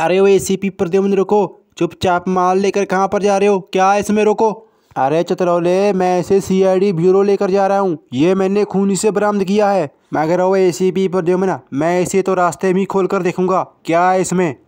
अरे वो एसीपी प्रद्युम्न रुको चुपचाप माल लेकर कहाँ पर जा रहे हो क्या है इसमें रुको अरे चतरौले मैं इसे सीआईडी ब्यूरो लेकर जा रहा हूँ ये मैंने खूनी से बरामद किया है मगर वो ए सी पी प्रद्युम्न मैं इसे तो रास्ते में खोल कर देखूंगा क्या है इसमें